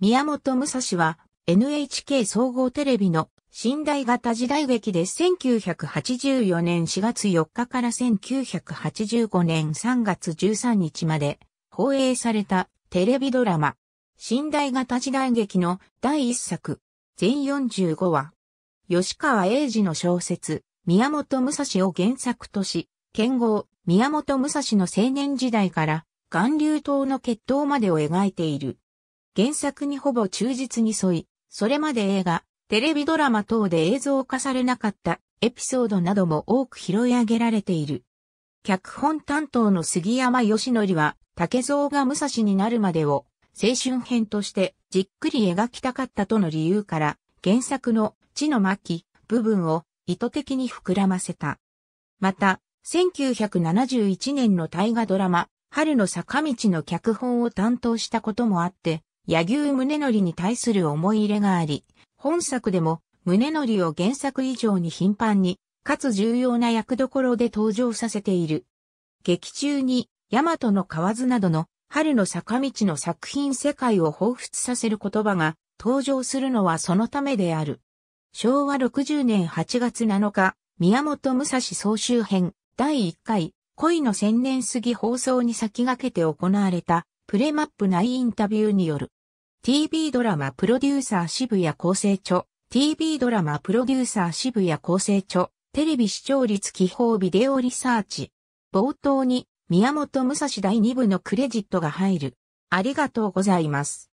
宮本武蔵は NHK 総合テレビの新台型時代劇で1984年4月4日から1985年3月13日まで放映されたテレビドラマ新台型時代劇の第1作全45話吉川英治の小説宮本武蔵を原作とし剣豪宮本武蔵の青年時代から岩流島の決闘までを描いている。原作にほぼ忠実に沿い、それまで映画、テレビドラマ等で映像化されなかったエピソードなども多く拾い上げられている。脚本担当の杉山義則は、竹蔵が武蔵になるまでを青春編としてじっくり描きたかったとの理由から、原作の地の巻部分を意図的に膨らませた。また、1971年の大河ドラマ、春の坂道の脚本を担当したこともあって、柳生宗則に対する思い入れがあり、本作でも宗則を原作以上に頻繁に、かつ重要な役どころで登場させている。劇中に、大和の河津などの春の坂道の作品世界を彷彿させる言葉が登場するのはそのためである。昭和60年8月7日、宮本武蔵総集編第1回恋の千年過ぎ放送に先駆けて行われたプレマップ内インタビューによる TV ドラマプロデューサー渋谷厚生著、TV ドラマプロデューサー渋谷厚生著、テレビ視聴率記法ビデオリサーチ。冒頭に、宮本武蔵第2部のクレジットが入る。ありがとうございます。